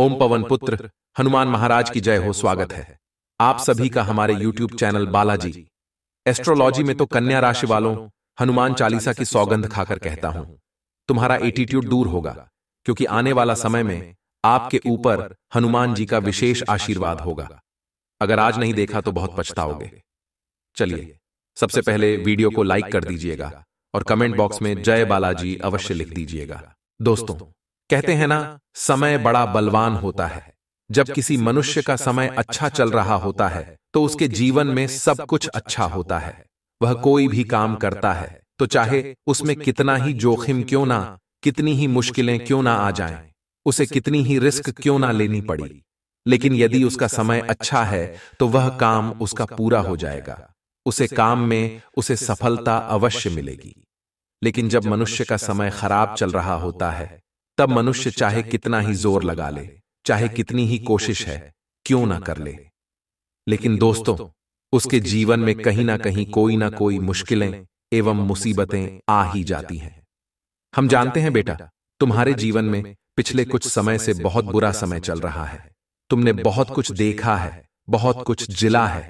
ओम पवन पुत्र हनुमान महाराज की जय हो स्वागत है आप सभी का हमारे YouTube चैनल बालाजी एस्ट्रोलॉजी में तो कन्या राशि वालों हनुमान चालीसा की सौगंध खाकर कहता हूं तुम्हारा एटीट्यूड दूर होगा क्योंकि आने वाला समय में आपके ऊपर हनुमान जी का विशेष आशीर्वाद होगा अगर आज नहीं देखा तो बहुत पछताओगे चलिए सबसे पहले वीडियो को लाइक कर दीजिएगा और कमेंट बॉक्स में जय बालाजी अवश्य लिख दीजिएगा दोस्तों कहते हैं ना समय बड़ा बलवान होता है जब किसी मनुष्य का समय अच्छा, अच्छा चल रहा होता है तो, तो उसके जीवन में सब कुछ अच्छा, अच्छा होता है वह कोई भी काम करता है तो, तो चाहे उसमें कितना ही जोखिम क्यों ना कितनी ही मुश्किलें क्यों ना आ जाएं, उसे कितनी ही रिस्क क्यों ना लेनी पड़ी लेकिन यदि उसका समय अच्छा, अच्छा है तो, तो वह काम उसका पूरा हो जाएगा उसे काम में उसे सफलता अवश्य मिलेगी लेकिन जब मनुष्य का समय खराब चल रहा होता है तब मनुष्य चाहे कितना ही जोर लगा ले चाहे कितनी ही कोशिश है क्यों ना कर ले लेकिन दोस्तों उसके जीवन में कहीं ना कहीं कोई ना कोई मुश्किलें एवं मुसीबतें आ ही जाती हैं हम जानते हैं बेटा तुम्हारे जीवन में पिछले कुछ समय से बहुत बुरा समय चल रहा है तुमने बहुत कुछ देखा है बहुत कुछ जिला है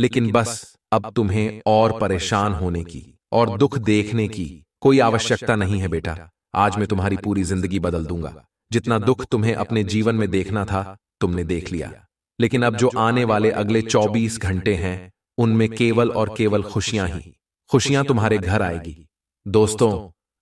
लेकिन बस अब तुम्हें और परेशान होने की और दुख देखने की कोई आवश्यकता नहीं है बेटा आज मैं तुम्हारी पूरी जिंदगी बदल दूंगा जितना दुख तुम्हें अपने जीवन में देखना था तुमने देख लिया लेकिन अब जो आने वाले अगले 24 घंटे हैं उनमें केवल और केवल खुशियां ही खुशियां तुम्हारे घर आएगी दोस्तों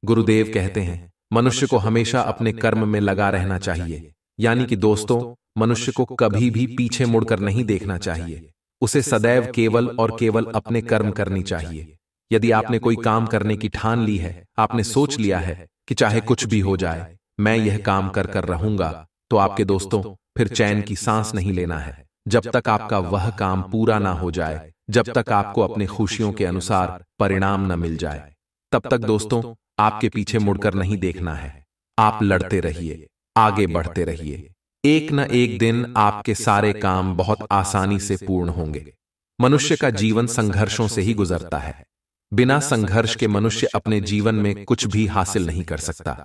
गुरुदेव कहते हैं मनुष्य को हमेशा अपने कर्म में लगा रहना चाहिए यानी कि दोस्तों मनुष्य को कभी भी पीछे मुड़कर नहीं देखना चाहिए उसे सदैव केवल और केवल अपने कर्म करनी चाहिए यदि आपने कोई काम करने की ठान ली है आपने सोच लिया है कि चाहे कुछ भी हो जाए मैं यह काम कर कर रहूंगा तो आपके तो दोस्तों फिर चैन की सांस नहीं लेना है जब तक आपका वह काम पूरा ना हो जाए जब तक आपको अपने खुशियों के अनुसार परिणाम न मिल जाए तब तक दोस्तों आपके पीछे मुड़कर नहीं देखना है आप लड़ते रहिए आगे बढ़ते रहिए एक न एक दिन आपके सारे काम बहुत आसानी से पूर्ण होंगे मनुष्य का जीवन संघर्षों से ही गुजरता है बिना संघर्ष के मनुष्य अपने जीवन में कुछ भी हासिल नहीं कर सकता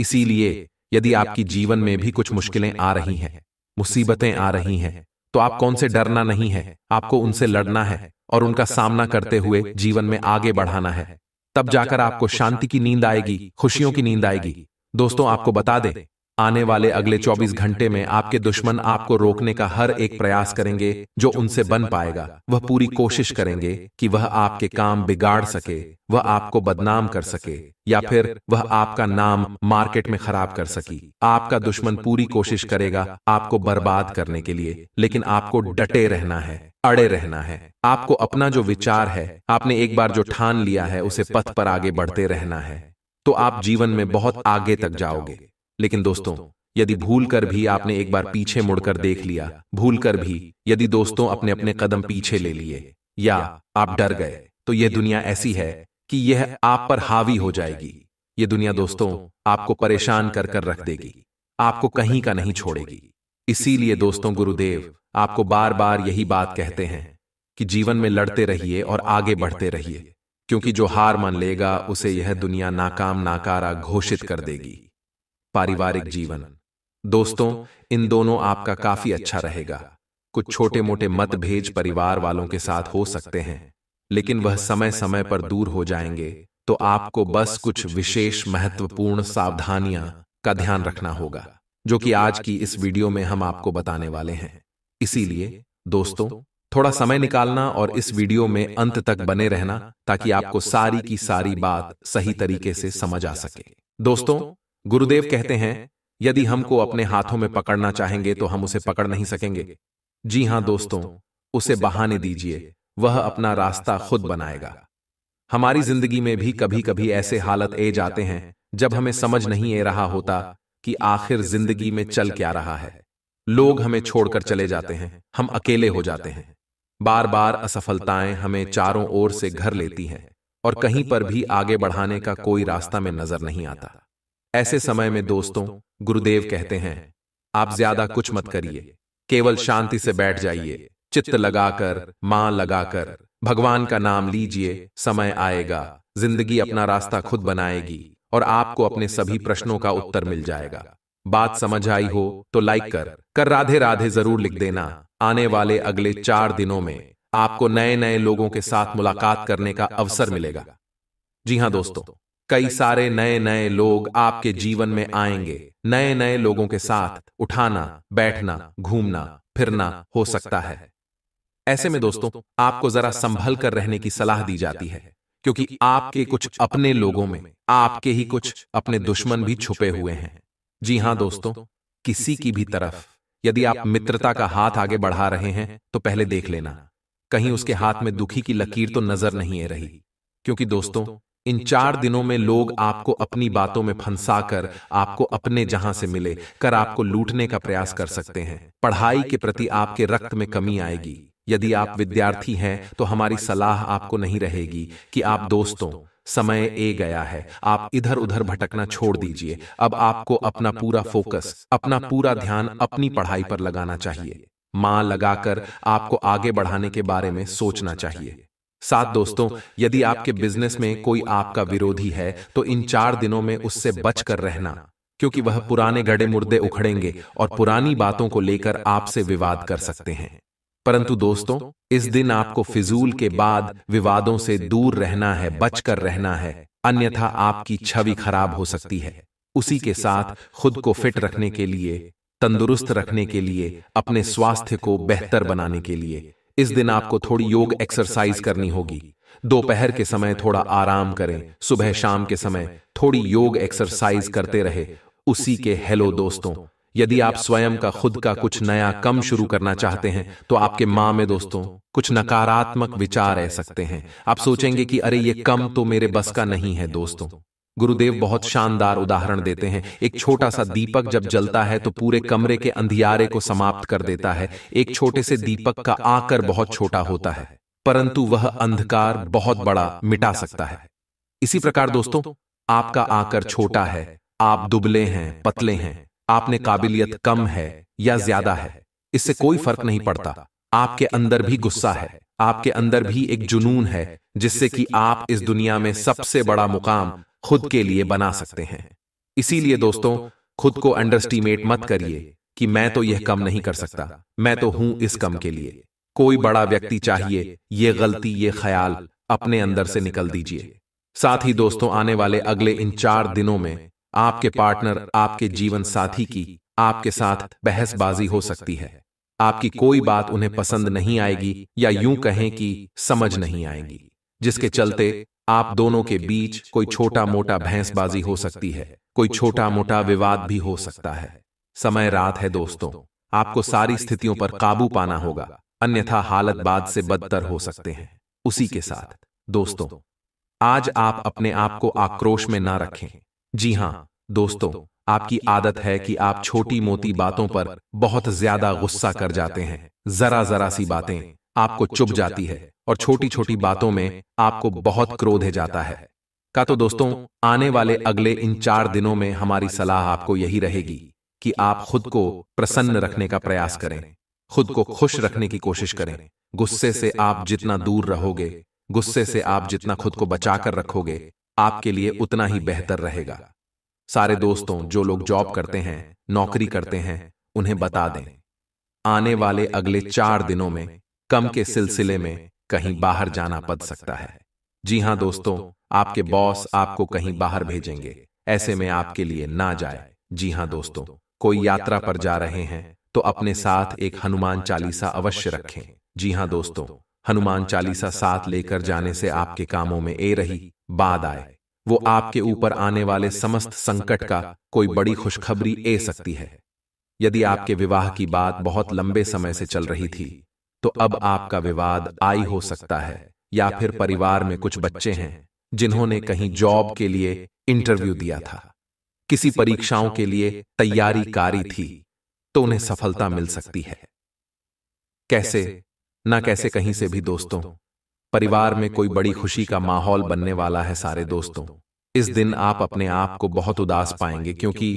इसीलिए यदि आपकी जीवन में भी कुछ मुश्किलें आ रही हैं मुसीबतें आ रही हैं तो आप कौन से डरना नहीं है आपको उनसे लड़ना है और उनका सामना करते हुए जीवन में आगे बढ़ाना है तब जाकर आपको शांति की नींद आएगी खुशियों की नींद आएगी दोस्तों आपको बता दें आने वाले अगले 24 घंटे में आपके दुश्मन आपको रोकने का हर एक प्रयास करेंगे जो उनसे बन पाएगा वह पूरी कोशिश करेंगे कि वह आपके काम बिगाड़ सके वह आपको बदनाम कर सके या फिर वह आपका नाम मार्केट में खराब कर सकी आपका दुश्मन पूरी कोशिश करेगा आपको बर्बाद करने के लिए लेकिन आपको डटे रहना है अड़े रहना है आपको अपना जो विचार है आपने एक बार जो ठान लिया है उसे पथ पर आगे बढ़ते रहना है तो आप जीवन में बहुत आगे तक जाओगे लेकिन दोस्तों यदि भूल कर भी आपने एक बार पीछे मुड़कर देख लिया भूल कर भी यदि दोस्तों अपने अपने कदम पीछे ले लिए या आप डर गए तो यह दुनिया ऐसी है कि यह आप पर हावी हो जाएगी ये दुनिया दोस्तों आपको परेशान कर कर रख देगी आपको कहीं का नहीं छोड़ेगी इसीलिए दोस्तों गुरुदेव आपको बार बार यही बात कहते हैं कि जीवन में लड़ते रहिए और आगे बढ़ते रहिए क्योंकि जो हार मान लेगा उसे यह दुनिया नाकाम नाकारा घोषित कर देगी पारिवारिक जीवन दोस्तों इन दोनों आपका काफी अच्छा रहेगा कुछ छोटे मोटे मतभेद परिवार वालों के साथ हो सकते हैं लेकिन वह समय समय पर दूर हो जाएंगे तो आपको बस कुछ विशेष महत्वपूर्ण सावधानियां का ध्यान रखना होगा जो कि आज की इस वीडियो में हम आपको बताने वाले हैं इसीलिए दोस्तों थोड़ा समय निकालना और इस वीडियो में अंत तक बने रहना ताकि आपको सारी की सारी बात सही तरीके से समझ आ सके दोस्तों गुरुदेव कहते हैं यदि हमको अपने हाथों में पकड़ना चाहेंगे तो, तो हम उसे पकड़ नहीं सकेंगे जी हां हाँ, दोस्तों उसे बहाने दीजिए वह अपना रास्ता खुद बनाएगा हमारी जिंदगी में भी कभी कभी ऐसे हालत ए जाते हैं जब हमें समझ नहीं आ रहा होता कि आखिर जिंदगी में चल क्या रहा है लोग हमें छोड़कर चले जाते हैं हम अकेले हो जाते हैं बार बार असफलताएं हमें चारों ओर से घर लेती हैं और कहीं पर भी आगे बढ़ाने का कोई रास्ता में नजर नहीं आता ऐसे समय में दोस्तों गुरुदेव कहते हैं आप ज्यादा कुछ मत करिए केवल शांति से बैठ जाइए चित्त लगाकर मां लगाकर भगवान का नाम लीजिए समय आएगा जिंदगी अपना रास्ता खुद बनाएगी और आपको अपने सभी प्रश्नों का उत्तर मिल जाएगा बात समझ आई हो तो लाइक तो कर कर राधे राधे जरूर लिख देना आने वाले अगले चार दिनों में आपको नए नए लोगों के साथ मुलाकात करने का अवसर मिलेगा जी हाँ दोस्तों कई सारे नए नए लोग आपके जीवन में आएंगे नए नए लोगों के साथ उठाना बैठना घूमना फिरना हो सकता है ऐसे में दोस्तों आपको जरा संभल कर रहने की सलाह दी जाती है क्योंकि आपके कुछ अपने लोगों में आपके ही कुछ अपने दुश्मन भी छुपे हुए हैं जी हां हाँ दोस्तों किसी की भी तरफ यदि आप मित्रता का हाथ आगे बढ़ा रहे हैं तो, तो पहले देख लेना कहीं उसके हाथ में दुखी की लकीर तो नजर तो नहीं है रही क्योंकि दोस्तों इन चार दिनों में लोग आपको अपनी बातों में फंसा कर आपको अपने जहां से मिले कर आपको लूटने का प्रयास कर सकते हैं पढ़ाई के प्रति आपके रक्त में कमी आएगी यदि आप विद्यार्थी हैं तो, तो हमारी सलाह आपको नहीं रहेगी कि आप दोस्तों समय ए गया है आप इधर उधर भटकना छोड़ दीजिए अब आपको अपना पूरा फोकस अपना पूरा ध्यान अपनी पढ़ाई पर लगाना चाहिए मां लगाकर आपको आगे बढ़ाने के बारे में सोचना चाहिए सात दोस्तों यदि आपके बिजनेस में कोई आपका विरोधी है तो, तो इन चार दिनों में उससे बच कर रहना क्योंकि वह पुराने गड़े मुर्दे उखड़ेंगे और पुरानी बातों को लेकर आपसे विवाद कर सकते हैं परंतु दोस्तों इस दिन आपको फिजूल के बाद विवादों से दूर रहना है बचकर रहना है अन्यथा आपकी छवि खराब हो सकती है उसी के साथ खुद को फिट रखने के लिए तंदुरुस्त रखने के लिए अपने स्वास्थ्य को बेहतर बनाने के लिए इस दिन आपको थोड़ी योग एक्सरसाइज करनी होगी दोपहर के समय थोड़ा आराम करें सुबह शाम के समय थोड़ी योग एक्सरसाइज करते रहे उसी के हेलो दोस्तों यदि आप स्वयं का खुद का कुछ नया कम शुरू करना चाहते हैं तो आपके माँ में दोस्तों कुछ नकारात्मक विचार रह सकते हैं आप सोचेंगे कि अरे ये कम तो मेरे बस का नहीं है दोस्तों गुरुदेव बहुत शानदार उदाहरण देते हैं एक छोटा सा दीपक जब जलता है तो पूरे कमरे के अंधियारे को समाप्त कर देता है एक छोटे से दीपक का आकर बहुत छोटा होता है परंतु वह अंधकार बहुत बड़ा मिटा सकता है इसी प्रकार दोस्तों आपका आकर छोटा है आप दुबले हैं पतले हैं आपने काबिलियत कम है या ज्यादा है इससे कोई फर्क नहीं पड़ता आपके अंदर भी गुस्सा है आपके अंदर भी एक जुनून है जिससे कि आप इस दुनिया में सबसे बड़ा मुकाम खुद के लिए बना सकते हैं इसीलिए दोस्तों खुद को अंडरस्टीमेट मत करिए कि मैं तो यह कम नहीं कर सकता मैं तो हूं इस कम के लिए कोई बड़ा व्यक्ति चाहिए ये गलती ये ख्याल अपने अंदर से निकल दीजिए साथ ही दोस्तों आने वाले अगले इन चार दिनों में आपके पार्टनर आपके जीवन साथी की आपके साथ बहसबाजी हो सकती है आपकी कोई बात उन्हें पसंद नहीं आएगी या यूं कहें कि समझ नहीं आएगी जिसके चलते आप दोनों के बीच कोई छोटा मोटा भैंसबाजी हो सकती है कोई छोटा मोटा विवाद भी हो सकता है समय रात है दोस्तों आपको सारी स्थितियों पर काबू पाना होगा अन्यथा हालत बाद से बदतर हो सकते हैं उसी के साथ दोस्तों आज आप अपने आप को आक्रोश में ना रखें जी हां हाँ, दोस्तों आपकी आदत है कि आप छोटी मोटी बातों पर बहुत ज्यादा गुस्सा कर जाते हैं जरा जरा सी बातें आपको चुभ जाती है और छोटी छोटी बातों में आपको बहुत क्रोध है जाता है का तो, हाँ, तो दोस्तों आने वाले अगले इन चार दिनों में हमारी सलाह आपको यही रहेगी कि आप खुद को प्रसन्न रखने का प्रयास करें खुद को खुश रखने की कोशिश करें गुस्से से आप जितना दूर रहोगे गुस्से से आप जितना खुद को बचाकर रखोगे आपके लिए उतना ही बेहतर रहेगा सारे दोस्तों जो लोग जॉब करते हैं नौकरी करते हैं उन्हें बता दें आने वाले अगले चार दिनों में कम के सिलसिले में कहीं बाहर जाना पड़ सकता है जी हाँ, हाँ दोस्तों आपके बॉस आपको कहीं बाहर भेजेंगे ऐसे में आपके लिए ना जाए जी हाँ, हाँ दोस्तों कोई यात्रा पर जा रहे हैं तो, तो अपने साथ एक हनुमान चालीसा अवश्य रखें जी हाँ, हाँ दोस्तों हनुमान चालीसा साथ लेकर जाने से आपके कामों में ए रही बाद आए वो आपके ऊपर आने वाले समस्त संकट का कोई बड़ी खुशखबरी ए सकती है यदि आपके विवाह की बात बहुत लंबे समय से चल रही थी तो अब आपका विवाद आई हो सकता है या फिर परिवार में कुछ बच्चे हैं जिन्होंने कहीं जॉब के लिए इंटरव्यू दिया था किसी परीक्षाओं के लिए तैयारी कारी थी तो, तो उन्हें सफलता मिल सकती है कैसे ना कैसे कहीं से भी दोस्तों परिवार में कोई बड़ी खुशी का माहौल बनने वाला है सारे दोस्तों इस दिन आप अपने आप को बहुत उदास पाएंगे क्योंकि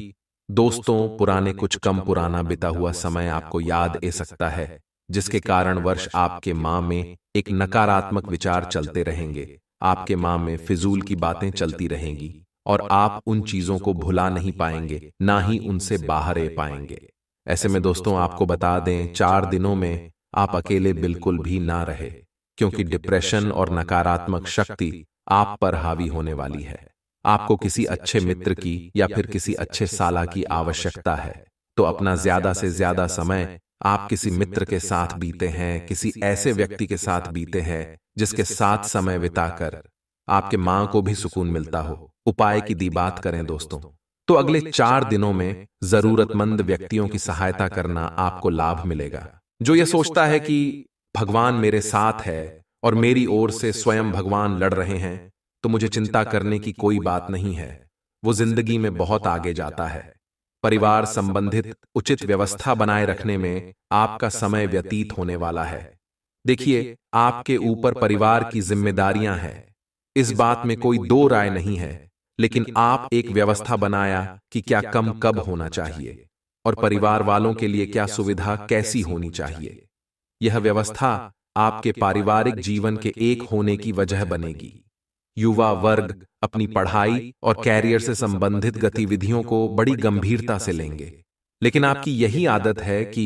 दोस्तों पुराने कुछ कम पुराना बिता हुआ समय आपको याद ए सकता है जिसके कारण वर्ष आपके माँ में एक नकारात्मक विचार चलते रहेंगे आपके माँ में फिजूल की बातें चलती रहेंगी और आप उन चीजों को भुला नहीं पाएंगे ना ही उनसे बाहर आ पाएंगे ऐसे में दोस्तों आपको बता दें चार दिनों में आप अकेले बिल्कुल भी ना रहे क्योंकि डिप्रेशन और नकारात्मक शक्ति आप पर हावी होने वाली है आपको किसी अच्छे मित्र की या फिर किसी अच्छे साला की आवश्यकता है तो अपना ज्यादा से ज्यादा समय आप किसी मित्र के साथ बीते हैं किसी ऐसे व्यक्ति के साथ बीते हैं जिसके साथ समय बिताकर आपके मां को भी सुकून मिलता हो उपाय की दी बात करें दोस्तों तो, तो अगले चार दिनों में जरूरतमंद व्यक्तियों की सहायता करना आपको लाभ मिलेगा जो ये सोचता है कि भगवान मेरे साथ है और मेरी ओर से स्वयं भगवान लड़ रहे हैं तो मुझे तो चिंता करने की कोई बात नहीं है वो जिंदगी में बहुत आगे जाता है परिवार संबंधित उचित व्यवस्था बनाए रखने में आपका समय व्यतीत होने वाला है देखिए आपके ऊपर परिवार की जिम्मेदारियां हैं इस बात में कोई दो राय नहीं है लेकिन आप एक व्यवस्था बनाया कि क्या कम कब होना चाहिए और परिवार वालों के लिए क्या सुविधा कैसी होनी चाहिए यह व्यवस्था आपके पारिवारिक जीवन के एक होने की वजह बनेगी युवा वर्ग अपनी पढ़ाई और कैरियर से संबंधित गतिविधियों को बड़ी गंभीरता से लेंगे लेकिन आपकी यही आदत है कि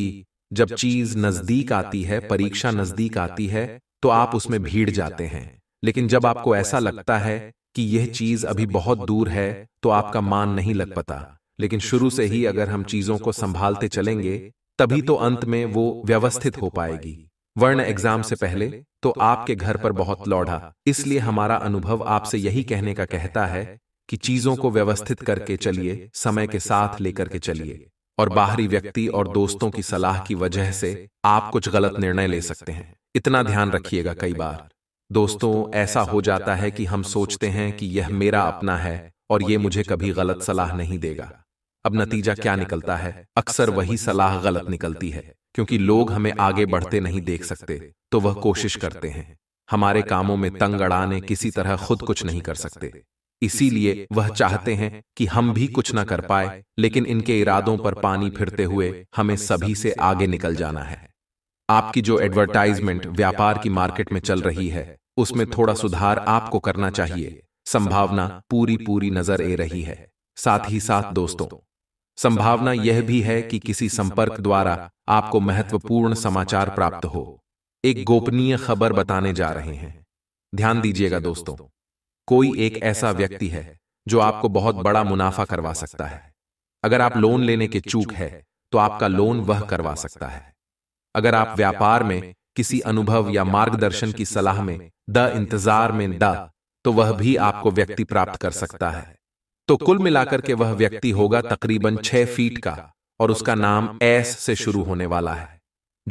जब चीज नजदीक आती है परीक्षा नजदीक आती है तो, तो आप उसमें भीड़ जाते हैं लेकिन जब आपको ऐसा लगता है कि यह चीज अभी बहुत दूर है तो, तो आपका मान नहीं लग पता लेकिन शुरू से ही अगर हम चीजों को संभालते चलेंगे तभी तो, तो अंत में वो व्यवस्थित हो पाएगी वर्ण एग्जाम से पहले तो, तो आपके घर पर बहुत लौड़ा इसलिए हमारा अनुभव आपसे यही कहने का कहता है कि चीजों को व्यवस्थित करके चलिए समय के साथ लेकर के चलिए और बाहरी व्यक्ति और दोस्तों की सलाह की वजह से आप कुछ गलत निर्णय ले सकते हैं इतना ध्यान रखिएगा कई बार दोस्तों ऐसा हो जाता है कि हम सोचते हैं कि यह मेरा अपना है और ये मुझे कभी गलत सलाह नहीं देगा अब नतीजा क्या निकलता है अक्सर वही सलाह गलत निकलती है क्योंकि लोग हमें आगे बढ़ते नहीं देख सकते तो वह कोशिश करते हैं हमारे कामों में तंग अड़ाने किसी तरह खुद कुछ नहीं कर सकते इसीलिए वह चाहते हैं कि हम भी कुछ ना कर पाए लेकिन इनके इरादों पर पानी फिरते हुए हमें सभी से आगे निकल जाना है आपकी जो एडवर्टाइजमेंट व्यापार की मार्केट में चल रही है उसमें थोड़ा सुधार आपको करना चाहिए संभावना पूरी पूरी नजर आ रही है साथ ही साथ दोस्तों संभावना यह भी है कि किसी संपर्क द्वारा आपको महत्वपूर्ण समाचार प्राप्त हो एक गोपनीय खबर बताने जा रहे हैं ध्यान दीजिएगा दोस्तों कोई एक ऐसा व्यक्ति है जो आपको बहुत बड़ा मुनाफा करवा सकता है अगर आप लोन लेने के चूक है तो, तो आपका लोन वह करवा सकता है अगर आप व्यापार में किसी अनुभव या मार्गदर्शन की सलाह में द इंतजार में द तो, तो वह भी आपको व्यक्ति प्राप्त कर सकता है तो, तो कुल मिलाकर के वह व्यक्ति होगा तकरीबन छह फीट का और उसका नाम एस से शुरू होने वाला है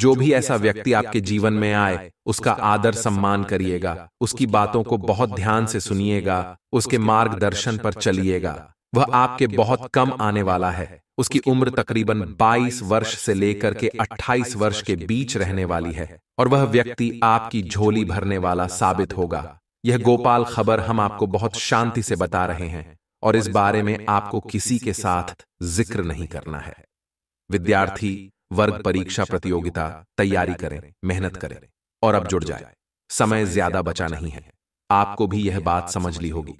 जो भी ऐसा व्यक्ति आपके जीवन में आए उसका आदर सम्मान करिएगा उसकी बातों को बहुत ध्यान से सुनिएगा उसके मार्गदर्शन पर चलिएगा वह आपके बहुत कम आने वाला है उसकी उम्र तकरीबन 22 वर्ष से लेकर के 28 वर्ष के बीच रहने वाली है और वह व्यक्ति आपकी झोली भरने वाला साबित होगा यह गोपाल खबर हम आपको बहुत शांति से बता रहे हैं और इस बारे में आपको किसी के साथ जिक्र नहीं करना है विद्यार्थी वर्ग परीक्षा प्रतियोगिता तैयारी करें मेहनत करें और अब जुड़ जाए समय ज्यादा बचा नहीं है आपको भी यह बात समझ ली होगी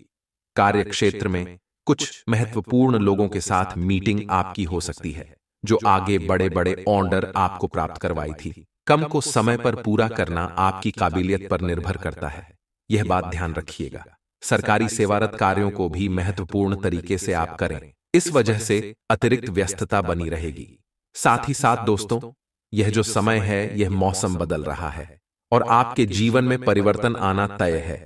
कार्य क्षेत्र में कुछ महत्वपूर्ण लोगों के साथ मीटिंग आपकी हो सकती है जो आगे बड़े बड़े ऑर्डर आपको प्राप्त करवाई थी कम को समय पर पूरा करना आपकी काबिलियत पर निर्भर करता है यह बात ध्यान रखिएगा सरकारी सेवारत कार्यों को भी महत्वपूर्ण तरीके से आप करें इस वजह से अतिरिक्त व्यस्तता बनी रहेगी साथ ही साथ दोस्तों यह जो समय है यह मौसम बदल रहा है और आपके जीवन में परिवर्तन आना तय है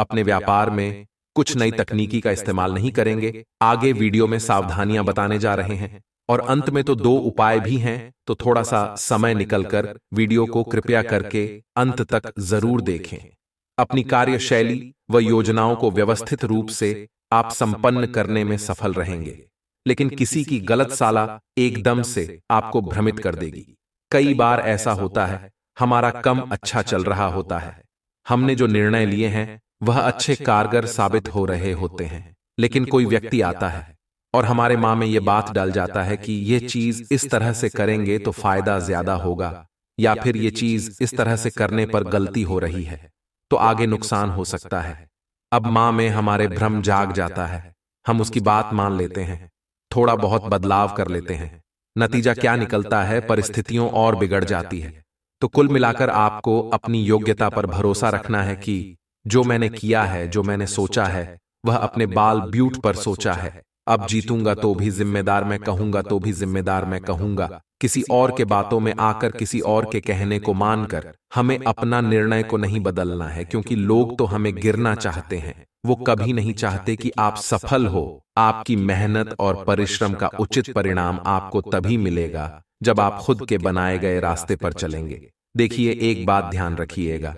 अपने व्यापार में कुछ नई तकनीकी का इस्तेमाल नहीं करेंगे आगे वीडियो में सावधानियां बताने जा रहे हैं और अंत में तो, तो दो उपाय भी हैं तो, तो थोड़ा सा समय निकलकर वीडियो को कृपया करके अंत तक जरूर देखें अपनी कार्यशैली व योजनाओं को व्यवस्थित रूप से आप संपन्न करने में सफल रहेंगे लेकिन किसी की गलत साला एकदम से आपको भ्रमित कर देगी कई बार ऐसा होता है हमारा कम अच्छा चल रहा होता है हमने जो निर्णय लिए हैं वह अच्छे कारगर साबित हो रहे होते हैं लेकिन कोई व्यक्ति आता है और हमारे माँ में ये बात डाल जाता है कि ये चीज इस तरह से करेंगे तो फायदा ज्यादा होगा या फिर ये चीज इस तरह से करने पर गलती हो रही है तो आगे नुकसान हो सकता है अब मां में हमारे भ्रम जाग जाता है हम उसकी बात मान लेते हैं थोड़ा बहुत बदलाव कर लेते हैं नतीजा क्या निकलता है परिस्थितियों और बिगड़ जाती है तो कुल मिलाकर आपको अपनी योग्यता पर भरोसा रखना है कि जो मैंने किया है जो मैंने सोचा है वह अपने बाल ब्यूट पर सोचा है अब जीतूंगा तो भी जिम्मेदार मैं कहूंगा तो भी जिम्मेदार मैं कहूंगा किसी और के बातों में आकर किसी और के कहने को मानकर हमें अपना निर्णय को नहीं बदलना है क्योंकि लोग तो हमें गिरना चाहते हैं वो कभी नहीं चाहते कि आप सफल हो आपकी मेहनत और परिश्रम का उचित परिणाम आपको तभी मिलेगा जब आप खुद के बनाए गए रास्ते पर चलेंगे देखिए एक बात ध्यान रखिएगा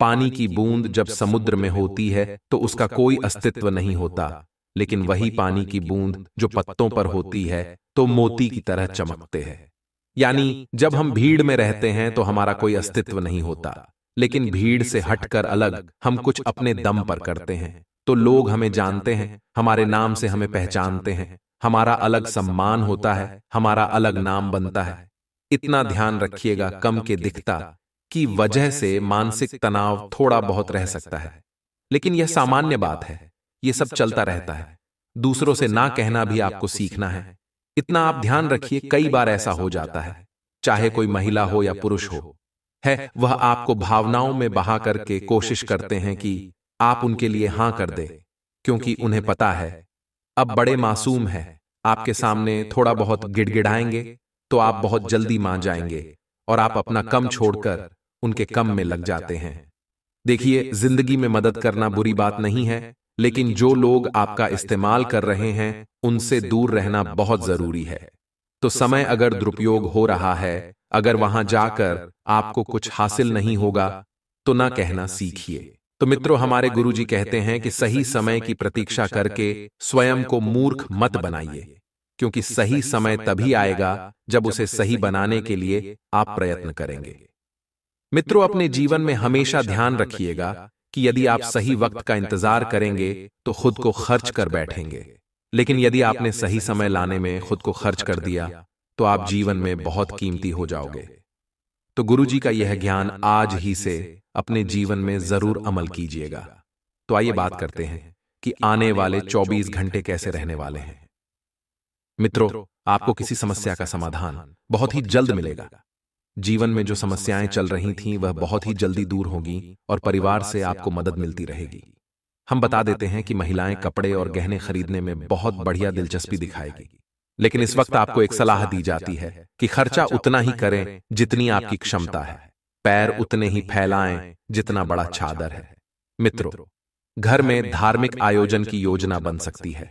पानी की बूंद जब समुद्र में होती है तो उसका कोई अस्तित्व नहीं होता लेकिन वही पानी की बूंद जो पत्तों पर होती है तो, तो मोती की तरह चमकते हैं यानी जब हम भीड़ में रहते हैं तो, तो हमारा कोई अस्तित्व नहीं होता लेकिन भीड़ से हटकर अलग हम कुछ अपने दम पर करते हैं तो, तो लोग हमें जानते हैं हमारे नाम से हमें पहचानते हैं हमारा अलग सम्मान होता है हमारा अलग नाम बनता है इतना ध्यान रखिएगा कम के दिखता की वजह से मानसिक तनाव थोड़ा बहुत रह सकता है लेकिन यह सामान्य बात है ये सब चलता रहता है दूसरों से ना कहना भी आपको सीखना है इतना आप ध्यान रखिए कई बार ऐसा हो जाता है चाहे कोई महिला हो या पुरुष हो है वह आपको भावनाओं में बहा करके कोशिश करते हैं कि आप उनके लिए हां हाँ कर दे क्योंकि उन्हें पता है अब बड़े मासूम हैं आपके सामने थोड़ा बहुत गिड़गिड़ाएंगे तो, तो आप बहुत जल्दी मान जाएंगे और आप अपना कम छोड़कर उनके कम में लग जाते हैं देखिए जिंदगी में मदद करना बुरी बात नहीं है लेकिन जो लोग आपका इस्तेमाल कर रहे हैं उनसे दूर रहना बहुत जरूरी है तो, तो समय अगर दुरुपयोग हो रहा है अगर वहां जाकर आपको कुछ हासिल नहीं होगा तो ना तो कहना सीखिए तो, तो मित्रों हमारे गुरुजी कहते हैं कि सही समय की प्रतीक्षा करके स्वयं को मूर्ख मत बनाइए क्योंकि सही समय तभी आएगा जब उसे सही बनाने के लिए आप प्रयत्न करेंगे मित्रों अपने जीवन में हमेशा ध्यान रखिएगा कि यदि आप सही वक्त का इंतजार करेंगे तो खुद को खर्च कर बैठेंगे लेकिन यदि आपने सही समय लाने में खुद को खर्च कर दिया तो आप जीवन में बहुत कीमती हो जाओगे तो गुरुजी का यह ज्ञान आज ही से अपने जीवन में जरूर अमल कीजिएगा तो आइए बात करते हैं कि आने वाले 24 घंटे कैसे रहने वाले हैं मित्रों आपको किसी समस्या का समाधान बहुत ही जल्द मिलेगा जीवन में जो समस्याएं चल रही थीं वह बहुत ही जल्दी दूर होगी और परिवार से आपको मदद मिलती रहेगी हम बता देते हैं कि महिलाएं कपड़े और गहने खरीदने में बहुत बढ़िया दिलचस्पी दिखाएगी लेकिन इस वक्त आपको एक सलाह दी जाती है कि खर्चा उतना ही करें जितनी आपकी क्षमता है पैर उतने ही फैलाएं जितना बड़ा चादर है मित्रों घर में धार्मिक आयोजन की योजना बन सकती है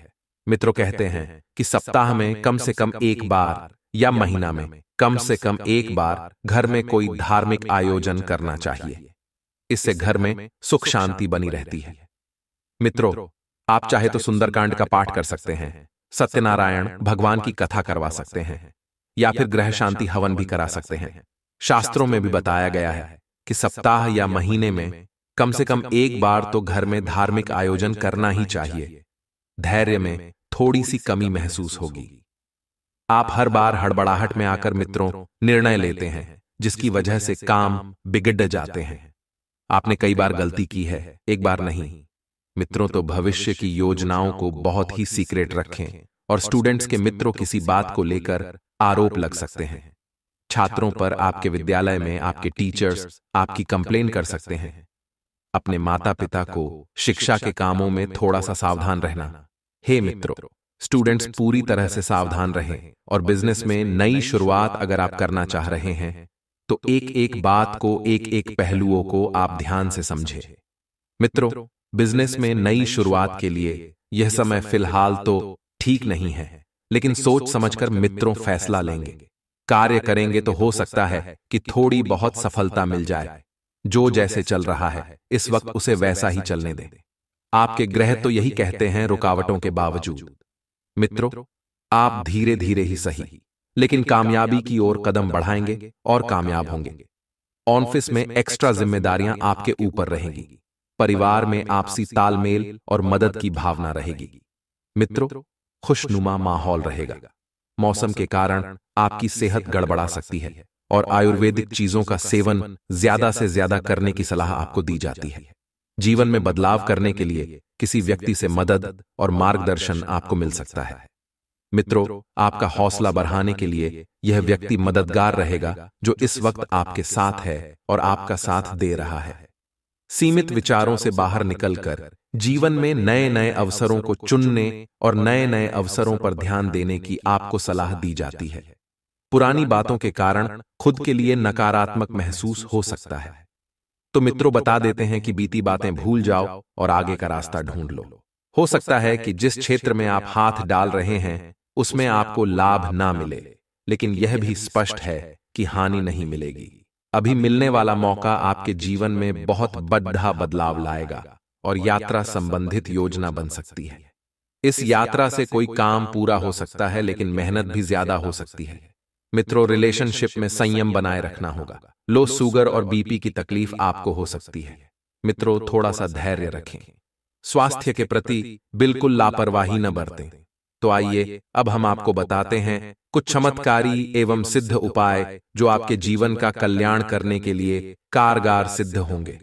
मित्रों कहते हैं कि सप्ताह में कम से कम एक बार या महीना में कम से कम एक बार घर में कोई धार्मिक आयोजन करना चाहिए इससे घर में सुख शांति बनी रहती है मित्रों आप तो चाहे तो सुंदरकांड का पाठ कर सकते हैं सत्यनारायण भगवान की कथा करवा सकते हैं या फिर ग्रह शांति हवन भी करा सकते हैं शास्त्रों में भी बताया गया है कि सप्ताह या महीने में कम से कम एक बार तो, तो घर में धार्मिक आयोजन करना ही चाहिए धैर्य में थोड़ी सी कमी महसूस होगी आप हर बार हड़बड़ाहट में आकर मित्रों निर्णय लेते हैं जिसकी वजह से काम बिगड़ जाते हैं आपने कई बार गलती की है एक बार नहीं तो मित्रों तो भविष्य की योजनाओं को बहुत ही सीक्रेट रखें और स्टूडेंट्स के मित्रों किसी बात को लेकर आरोप लग सकते हैं छात्रों पर आपके विद्यालय में आपके टीचर्स आपकी कंप्लेन कर सकते हैं अपने माता पिता को शिक्षा के कामों में थोड़ा सा सावधान रहना हे मित्रों स्टूडेंट्स पूरी तरह से सावधान रहें और बिजनेस में नई शुरुआत अगर आप करना चाह रहे हैं तो, तो एक एक बात को एक एक पहलुओं को आप ध्यान से समझें मित्रों बिजनेस में नई शुरुआत के लिए यह समय फिलहाल तो, तो ठीक नहीं है लेकिन सोच समझकर मित्रों फैसला लेंगे कार्य करेंगे तो, तो हो सकता है कि थोड़ी बहुत सफलता मिल जाए जो जैसे चल रहा है इस वक्त उसे वैसा ही चलने दें आपके ग्रह तो यही कहते हैं रुकावटों के बावजूद मित्रों आप धीरे धीरे ही सही लेकिन कामयाबी की ओर कदम बढ़ाएंगे और कामयाब होंगे ऑफिस में एक्स्ट्रा जिम्मेदारियां आपके ऊपर रहेंगी परिवार में आपसी तालमेल और मदद की भावना रहेगी मित्रों खुशनुमा माहौल रहेगा मौसम के कारण आपकी सेहत गड़बड़ा सकती है और आयुर्वेदिक चीजों का सेवन ज्यादा से ज्यादा करने की सलाह आपको दी जाती है जीवन में बदलाव करने के लिए किसी व्यक्ति से मदद और मार्गदर्शन आपको मिल सकता है मित्रों आपका हौसला बढ़ाने के लिए यह व्यक्ति मददगार रहेगा जो इस वक्त आपके साथ है और आपका साथ दे रहा है सीमित विचारों से बाहर निकलकर जीवन में नए नए अवसरों को चुनने और नए नए अवसरों पर ध्यान देने की आपको सलाह दी जाती है पुरानी बातों के कारण खुद के लिए नकारात्मक महसूस हो सकता है तो, तो मित्रों बता देते हैं कि बीती बातें भूल जाओ और आगे का रास्ता ढूंढ लो हो सकता है कि जिस क्षेत्र में आप हाथ डाल रहे हैं उसमें आपको लाभ ना मिले लेकिन यह भी स्पष्ट है कि हानि नहीं मिलेगी अभी मिलने वाला मौका आपके जीवन में बहुत बड्ढा बदलाव लाएगा और यात्रा संबंधित योजना बन सकती है इस यात्रा से कोई काम पूरा हो सकता है लेकिन मेहनत भी ज्यादा हो सकती है मित्रों रिलेशनशिप में संयम बनाए रखना होगा लो सुगर और बीपी की तकलीफ आपको हो सकती है मित्रों थोड़ा सा धैर्य रखें स्वास्थ्य के प्रति बिल्कुल लापरवाही न बरतें तो आइए अब हम आपको बताते हैं कुछ चमत्कारी एवं सिद्ध उपाय जो आपके जीवन का कल्याण करने के लिए कारगर सिद्ध होंगे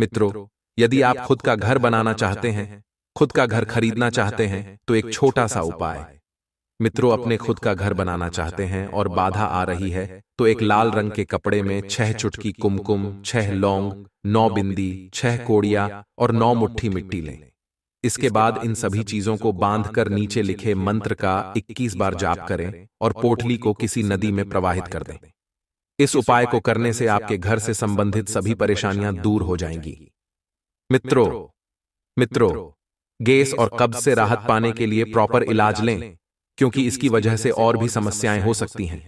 मित्रों यदि आप खुद का घर बनाना चाहते हैं खुद का घर खरीदना चाहते हैं तो एक छोटा सा उपाय मित्रों अपने खुद का घर बनाना चाहते हैं और बाधा आ रही है तो एक लाल रंग के कपड़े में छह चुटकी कुमकुम छह लौंग नौ बिंदी छह कोड़िया और नौ मुट्ठी मिट्टी लें इसके बाद इन सभी चीजों को बांधकर नीचे लिखे मंत्र का 21 बार जाप करें और पोटली को किसी नदी में प्रवाहित कर दें इस उपाय को करने से आपके घर से संबंधित सभी परेशानियां दूर हो जाएंगी मित्रों मित्रों गैस और कब्ज से राहत पाने के लिए प्रॉपर इलाज लें क्योंकि इसकी वजह से और भी समस्याएं हो सकती हैं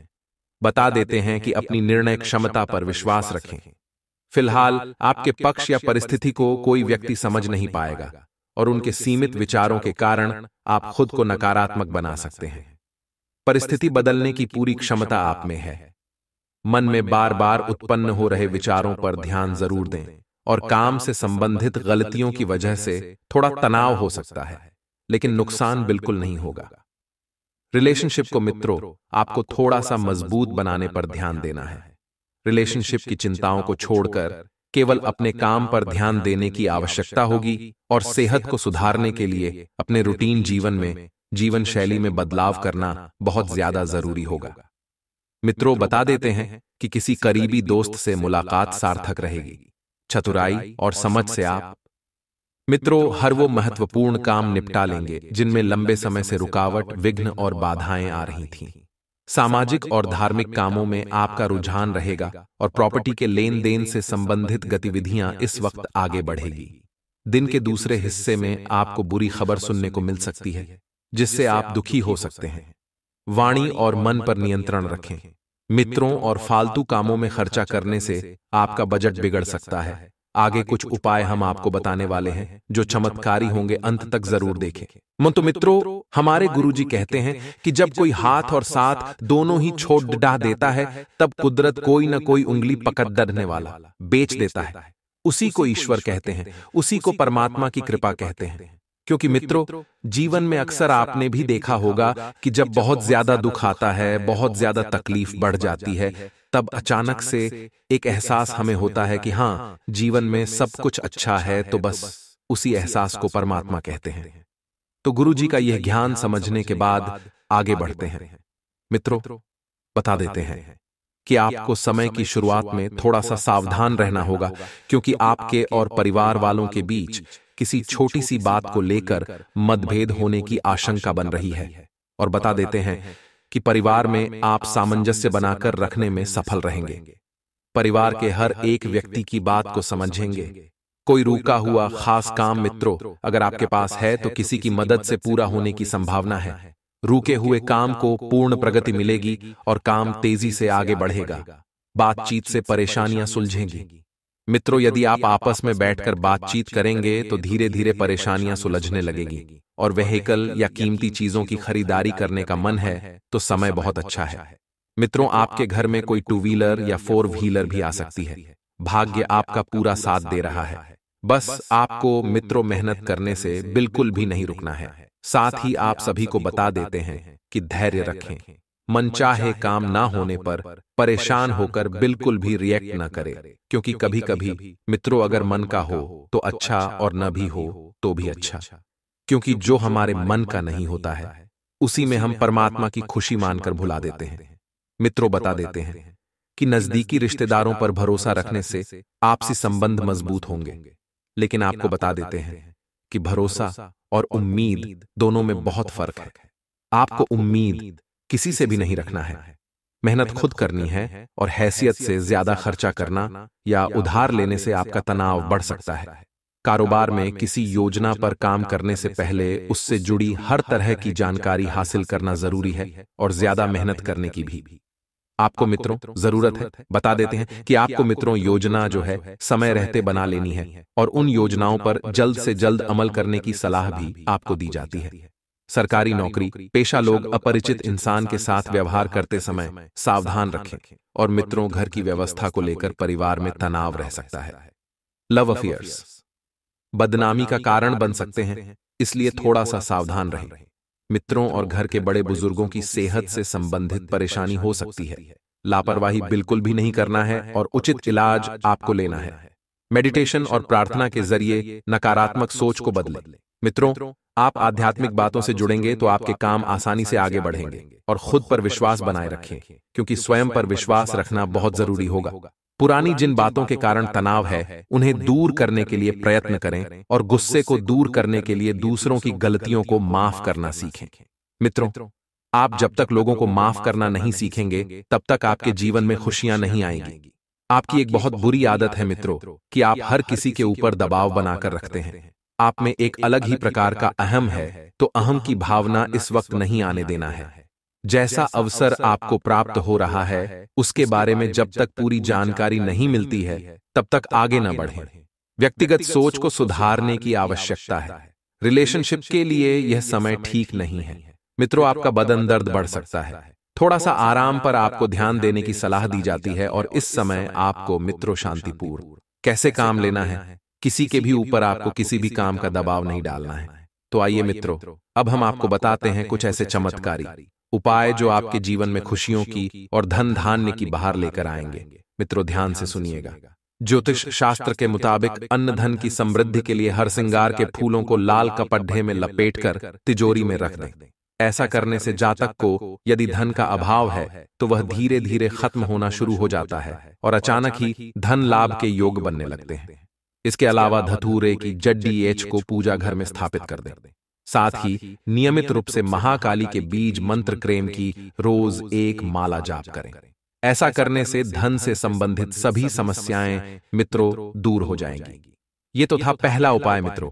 बता देते हैं कि अपनी निर्णय क्षमता पर विश्वास रखें फिलहाल आपके पक्ष या परिस्थिति को कोई व्यक्ति समझ नहीं पाएगा और उनके सीमित विचारों के कारण आप खुद को नकारात्मक बना सकते हैं परिस्थिति बदलने की पूरी क्षमता आप में है मन में बार बार उत्पन्न हो रहे विचारों पर ध्यान जरूर दें और काम से संबंधित गलतियों की वजह से थोड़ा तनाव हो सकता है लेकिन नुकसान बिल्कुल नहीं होगा रिलेशनशिप को मित्रों आपको थोड़ा सा मजबूत बनाने पर ध्यान देना है रिलेशनशिप की चिंताओं को छोड़कर केवल अपने काम पर ध्यान देने की आवश्यकता होगी और सेहत को सुधारने के लिए अपने रूटीन जीवन में जीवन शैली में बदलाव करना बहुत ज्यादा जरूरी होगा मित्रों बता देते हैं कि किसी करीबी दोस्त से मुलाकात सार्थक रहेगी चतुराई और समझ से आप मित्रों हर वो महत्वपूर्ण काम निपटा लेंगे जिनमें लंबे समय से रुकावट विघ्न और बाधाएं आ रही थीं। सामाजिक और धार्मिक कामों में आपका रुझान रहेगा और प्रॉपर्टी के लेन देन से संबंधित गतिविधियां इस वक्त आगे बढ़ेगी दिन के दूसरे हिस्से में आपको बुरी खबर सुनने को मिल सकती है जिससे आप दुखी हो सकते हैं वाणी और मन पर नियंत्रण रखें मित्रों और फालतू कामों में खर्चा करने से आपका बजट बिगड़ सकता है आगे कुछ उपाय हम आपको बताने वाले हैं जो चमत्कारी होंगे अंत तक जरूर देखें मंतु मित्रों हमारे गुरुजी कहते हैं कि जब कोई हाथ और साथ दोनों ही छोड़ डा देता है तब कुदरत कोई ना कोई उंगली पकड़ डरने वाला बेच देता है उसी को ईश्वर कहते हैं उसी को परमात्मा की कृपा कहते हैं क्योंकि मित्रों जीवन में अक्सर आपने भी देखा होगा कि जब बहुत ज्यादा दुख आता है बहुत ज्यादा तकलीफ बढ़ जाती है तब अचानक से एक एहसास हमें होता है कि हाँ, हाँ जीवन में सब कुछ अच्छा, अच्छा है तो, तो बस उसी एहसास को परमात्मा कहते हैं तो गुरु जी का यह ज्ञान समझने के बाद आगे बढ़ते हैं मित्रों बता देते हैं कि आपको समय की शुरुआत में थोड़ा सा सावधान रहना होगा क्योंकि आपके और परिवार वालों के बीच किसी छोटी सी बात को लेकर मतभेद होने की आशंका बन रही है और बता देते हैं कि परिवार में आप सामंजस्य बनाकर रखने में सफल रहेंगे परिवार के हर एक व्यक्ति की बात को समझेंगे कोई रूका हुआ खास काम मित्रों अगर आपके पास है तो किसी की मदद से पूरा होने की संभावना है रुके हुए काम को पूर्ण प्रगति मिलेगी और काम तेजी से आगे बढ़ेगा बातचीत से परेशानियां सुलझेंगी मित्रों यदि आप आपस में बैठकर बातचीत करेंगे तो धीरे धीरे परेशानियां सुलझने लगेगी और वहीकल या कीमती चीजों की खरीदारी करने का मन है तो, तो समय बहुत अच्छा, अच्छा है मित्रों आपके घर में कोई टू व्हीलर या फोर व्हीलर भी आ सकती है भाग्य आपका पूरा साथ दे रहा है बस आपको मित्रों मेहनत करने से बिल्कुल भी नहीं रुकना है साथ ही आप सभी को बता देते हैं कि धैर्य रखें मनचाहे काम ना होने पर परेशान होकर बिल्कुल भी रिएक्ट न करें क्योंकि कभी कभी मित्रों अगर मन का हो तो अच्छा और न भी हो तो भी अच्छा क्योंकि जो हमारे मन का नहीं होता है उसी में हम परमात्मा की खुशी मानकर भुला देते हैं मित्रों बता देते हैं कि नजदीकी रिश्तेदारों पर भरोसा रखने से आपसी संबंध मजबूत होंगे लेकिन आपको बता देते हैं कि भरोसा और उम्मीद दोनों में बहुत फर्क है आपको उम्मीद किसी से भी नहीं रखना है मेहनत खुद करनी है और हैसियत से ज्यादा खर्चा करना या उधार लेने से आपका तनाव बढ़ सकता है कारोबार में किसी योजना पर काम करने से पहले उससे जुड़ी हर तरह की जानकारी हासिल करना जरूरी है और ज्यादा मेहनत करने की भी आपको मित्रों जरूरत है बता देते हैं कि आपको मित्रों योजना जो है समय रहते बना लेनी है और उन योजनाओं पर जल्द से जल्द अमल करने की सलाह भी आपको दी जाती है सरकारी नौकरी पेशा लोग अपरिचित इंसान के साथ व्यवहार करते समय सावधान रखें और मित्रों घर की व्यवस्था को लेकर परिवार में तनाव रह सकता है लव अफेयर्स बदनामी का कारण बन सकते हैं इसलिए थोड़ा सा सावधान रहें मित्रों और घर के बड़े बुजुर्गों की सेहत से संबंधित परेशानी हो सकती है लापरवाही बिल्कुल भी नहीं करना है और उचित इलाज आपको लेना है मेडिटेशन और प्रार्थना के जरिए नकारात्मक सोच को बदले मित्रों आप आध्यात्मिक बातों से जुड़ेंगे तो, तो आपके काम आसानी से आगे बढ़ेंगे और खुद पर विश्वास बनाए रखें क्योंकि स्वयं पर विश्वास रखना बहुत जरूरी होगा पुरानी जिन बातों के कारण तनाव है उन्हें दूर करने के लिए प्रयत्न करें और गुस्से को दूर करने के लिए दूसरों की गलतियों को माफ करना सीखें मित्रों आप जब तक लोगों को माफ करना नहीं सीखेंगे तब तक आपके जीवन में खुशियां नहीं आएंगी आपकी एक बहुत बुरी आदत है मित्रों कि आप हर किसी के ऊपर दबाव बनाकर रखते हैं आप में एक अलग ही प्रकार का अहम है तो, तो अहम की भावना इस वक्त नहीं आने देना है जैसा अवसर आपको प्राप्त हो रहा है उसके बारे में जब तक पूरी जानकारी नहीं मिलती है तब तक आगे न बढ़ें व्यक्तिगत सोच को सुधारने की आवश्यकता है रिलेशनशिप के लिए यह समय ठीक नहीं है मित्रों आपका बदन दर्द बढ़ सकता है थोड़ा सा आराम पर आपको ध्यान देने की सलाह दी जाती है और इस समय आपको मित्रों शांतिपूर्ण कैसे काम लेना है किसी के भी ऊपर आपको किसी भी काम का दबाव नहीं डालना है तो आइए मित्रों अब हम आपको बताते हैं कुछ ऐसे चमत्कारी उपाय जो आपके जीवन में खुशियों की और धन धान्य की बाहर लेकर आएंगे मित्रों ध्यान से सुनिएगा ज्योतिष शास्त्र के मुताबिक अन्न धन की समृद्धि के लिए हर सिंगार के फूलों को लाल कपड्ढे में लपेटकर तिजोरी में रख दें ऐसा करने से जातक को यदि धन का अभाव है तो वह तो धीरे धीरे खत्म होना शुरू हो जाता है और अचानक ही धन लाभ के योग बनने लगते हैं इसके अलावा धतूरे की जड्डी एच को पूजा घर में स्थापित कर दें साथ ही नियमित रूप से महाकाली के बीज मंत्र क्रेम की रोज एक माला जाप करें ऐसा करने से धन से संबंधित सभी समस्याएं मित्रों दूर हो जाएंगी ये तो, तो था पहला उपाय मित्रों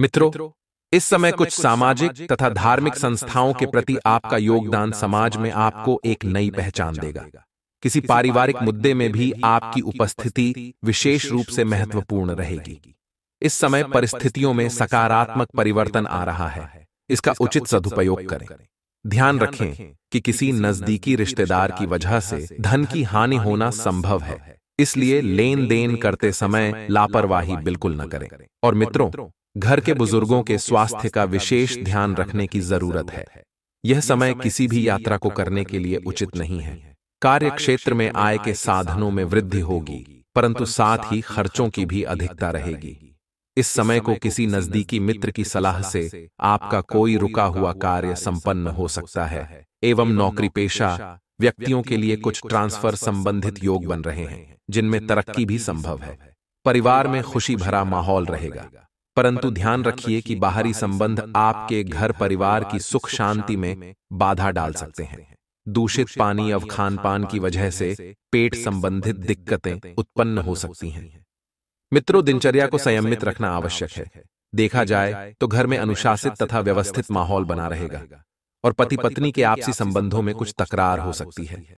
मित्रों इस समय कुछ सामाजिक तथा धार्मिक संस्थाओं के प्रति आपका योगदान समाज में आपको एक नई पहचान देगा किसी पारिवारिक मुद्दे में भी आपकी उपस्थिति विशेष रूप से महत्वपूर्ण रहेगी इस समय परिस्थितियों में सकारात्मक परिवर्तन आ रहा है इसका उचित सदुपयोग करें ध्यान रखें कि किसी नजदीकी रिश्तेदार की वजह से धन की हानि होना संभव है इसलिए लेन देन करते समय लापरवाही बिल्कुल न करें और मित्रों घर के बुजुर्गों के स्वास्थ्य का विशेष ध्यान रखने की जरूरत है यह समय किसी भी यात्रा को करने के लिए उचित नहीं है कार्य क्षेत्र में आय के साधनों में वृद्धि होगी परंतु साथ ही खर्चों की भी अधिकता रहेगी इस समय को किसी नजदीकी मित्र की सलाह से आपका कोई रुका हुआ कार्य संपन्न हो सकता है एवं नौकरी पेशा व्यक्तियों के लिए कुछ ट्रांसफर संबंधित योग बन रहे हैं जिनमें तरक्की भी संभव है परिवार में खुशी भरा माहौल रहेगा परंतु ध्यान रखिए कि बाहरी संबंध आपके घर परिवार की सुख शांति में बाधा डाल सकते हैं दूषित पानी अव खान पान की वजह से पेट संबंधित दिक्कतें उत्पन्न हो सकती हैं मित्रों दिनचर्या को संयमित रखना आवश्यक है देखा जाए तो घर में अनुशासित तथा व्यवस्थित माहौल बना रहेगा और पति पत्नी के आपसी संबंधों में कुछ तकरार हो सकती है